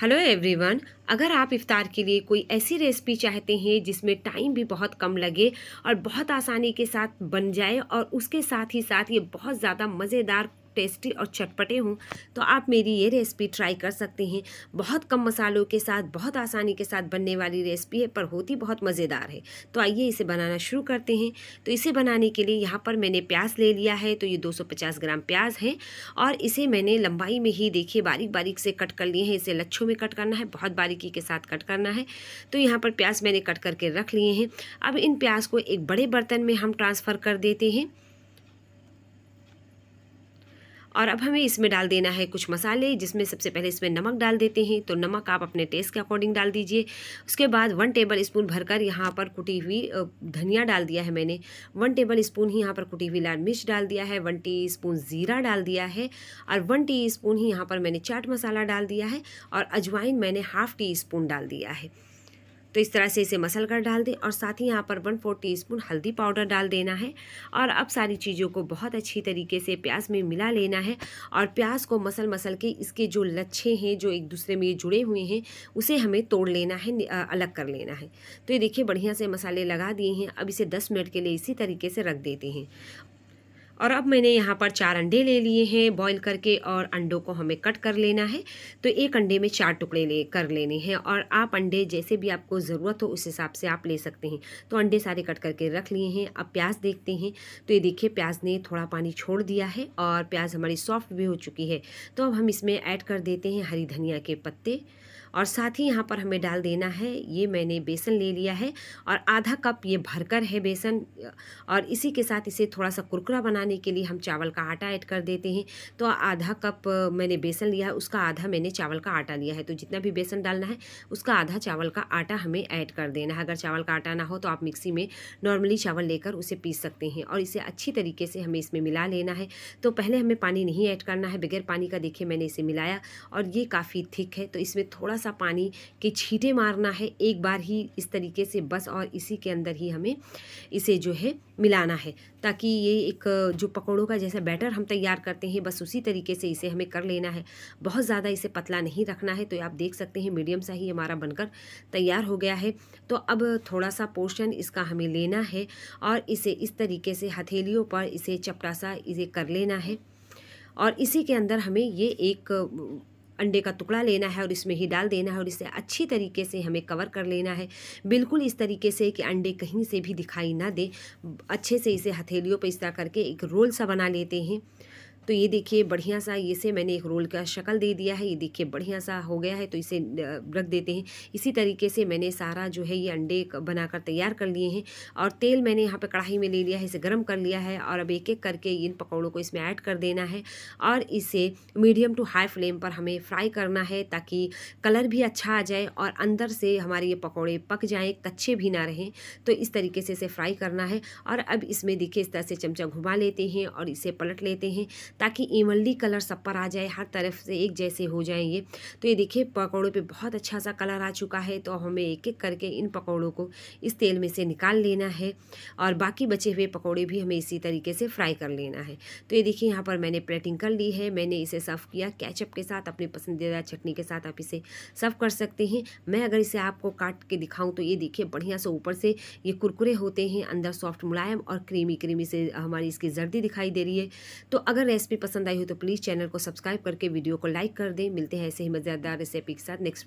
hello everyone अगर आप इफ़ार के लिए कोई ऐसी रेसिपी चाहते हैं जिसमें टाइम भी बहुत कम लगे और बहुत आसानी के साथ बन जाए और उसके साथ ही साथ ये बहुत ज़्यादा मज़ेदार टेस्टी और चटपटे हों तो आप मेरी ये रेसिपी ट्राई कर सकते हैं बहुत कम मसालों के साथ बहुत आसानी के साथ बनने वाली रेसिपी है पर होती बहुत मज़ेदार है तो आइए इसे बनाना शुरू करते हैं तो इसे बनाने के लिए यहाँ पर मैंने प्याज ले लिया है तो ये दो ग्राम प्याज है और इसे मैंने लंबाई में ही देखिए बारीक बारीक से कट कर लिए हैं इसे लच्छों में कट करना है बहुत बारीकी के साथ कट करना है तो यहाँ पर प्याज मैंने कट करके रख लिए हैं अब इन प्याज को एक बड़े बर्तन में हम ट्रांसफ़र कर देते हैं और अब हमें इसमें डाल देना है कुछ मसाले जिसमें सबसे पहले इसमें नमक डाल देते हैं तो नमक आप अपने टेस्ट के अकॉर्डिंग डाल दीजिए उसके बाद वन टेबल स्पून भरकर यहाँ पर कुटी हुई धनिया डाल दिया है मैंने वन टेबल स्पून ही यहाँ पर कुटी हुई लाल मिर्च डाल दिया है वन टी स्पून ज़ीरा डाल दिया है और वन टी स्पून ही यहाँ पर मैंने चाट मसाला डाल दिया है और अजवाइन मैंने हाफ़ टी स्पून डाल दिया है तो इस तरह से इसे मसल कर डाल दें और साथ ही यहाँ पर वन फोर टी स्पून हल्दी पाउडर डाल देना है और अब सारी चीज़ों को बहुत अच्छी तरीके से प्याज में मिला लेना है और प्याज को मसल मसल के इसके जो लच्छे हैं जो एक दूसरे में जुड़े हुए हैं उसे हमें तोड़ लेना है अलग कर लेना है तो ये देखिए बढ़िया से मसाले लगा दिए हैं अब इसे दस मिनट के लिए इसी तरीके से रख देते हैं और अब मैंने यहाँ पर चार अंडे ले लिए हैं बॉईल करके और अंडों को हमें कट कर लेना है तो एक अंडे में चार टुकड़े ले कर लेने हैं और आप अंडे जैसे भी आपको ज़रूरत हो उस हिसाब से आप ले सकते हैं तो अंडे सारे कट करके रख लिए हैं अब प्याज देखते हैं तो ये देखिए प्याज ने थोड़ा पानी छोड़ दिया है और प्याज हमारी सॉफ्ट भी हो चुकी है तो अब हम इसमें ऐड कर देते हैं हरी धनिया के पत्ते और साथ ही यहाँ पर हमें डाल देना है ये मैंने बेसन ले लिया है और आधा कप ये भरकर है बेसन और इसी के साथ इसे थोड़ा सा कुरकुरा बनाने के लिए हम चावल का आटा ऐड कर देते हैं तो आधा कप मैंने बेसन लिया है उसका आधा मैंने चावल का आटा लिया है तो जितना भी बेसन डालना है उसका आधा चावल का आटा हमें ऐड कर देना है अगर चावल का आटा ना हो तो आप मिक्सी में नॉर्मली चावल लेकर उसे पीस सकते हैं और इसे अच्छी तरीके से हमें इसमें मिला लेना है तो पहले हमें पानी नहीं ऐड करना है बगैर पानी का देखिए मैंने इसे मिलाया और ये काफ़ी थिक है तो इसमें थोड़ा सा पानी के छींटे मारना है एक बार ही इस तरीके से बस और इसी के अंदर ही हमें इसे जो है मिलाना है ताकि ये एक जो पकौड़ों का जैसा बैटर हम तैयार करते हैं बस उसी तरीके से इसे हमें कर लेना है बहुत ज़्यादा इसे पतला नहीं रखना है तो आप देख सकते हैं मीडियम सा ही हमारा बनकर तैयार हो गया है तो अब थोड़ा सा पोर्शन इसका हमें लेना है और इसे इस तरीके से हथेलियों पर इसे चपटा सा इसे कर लेना है और इसी के अंदर हमें ये एक अंडे का टुकड़ा लेना है और इसमें ही डाल देना है और इसे अच्छी तरीके से हमें कवर कर लेना है बिल्कुल इस तरीके से कि अंडे कहीं से भी दिखाई ना दे अच्छे से इसे हथेलियों पर इस तरह करके एक रोल सा बना लेते हैं तो ये देखिए बढ़िया सा इसे मैंने एक रोल का शक्ल दे दिया है ये देखिए बढ़िया सा हो गया है तो इसे रख देते हैं इसी तरीके से मैंने सारा जो है ये अंडे बनाकर तैयार कर लिए हैं और तेल मैंने यहाँ पर कढ़ाई में ले लिया है इसे गर्म कर लिया है और अब एक एक करके इन पकौड़ों को इसमें ऐड कर देना है और इसे मीडियम टू हाई फ्लेम पर हमें फ्राई करना है ताकि कलर भी अच्छा आ जाए और अंदर से हमारे ये पकौड़े पक जाएँ कच्चे भी ना रहें तो इस तरीके से इसे फ्राई करना है और अब इसमें देखिए इस तरह से चमचा घुमा लेते हैं और इसे पलट लेते हैं ताकि इमली कलर सब पर आ जाए हर तरफ से एक जैसे हो जाए ये तो ये देखिए पकौड़ों पे बहुत अच्छा सा कलर आ चुका है तो हमें एक एक करके इन पकौड़ों को इस तेल में से निकाल लेना है और बाकी बचे हुए पकौड़े भी हमें इसी तरीके से फ्राई कर लेना है तो ये देखिए यहाँ पर मैंने प्लेटिंग कर ली है मैंने इसे सर्व किया कैचअप के साथ अपनी पसंदीदा चटनी के साथ आप इसे सर्व कर सकते हैं मैं अगर इसे आपको काट के दिखाऊँ तो ये देखिए बढ़िया से ऊपर से ये कुरकुरे होते हैं अंदर सॉफ्ट मुलायम और क्रीमी क्रीमी से हमारी इसकी जर्दी दिखाई दे रही है तो अगर रेसिपी पसंद आई हो तो प्लीज़ चैनल को सब्सक्राइब करके वीडियो को लाइक कर दें मिलते हैं ऐसे ही मज़ेदार रेसिपी के साथ नेक्स्ट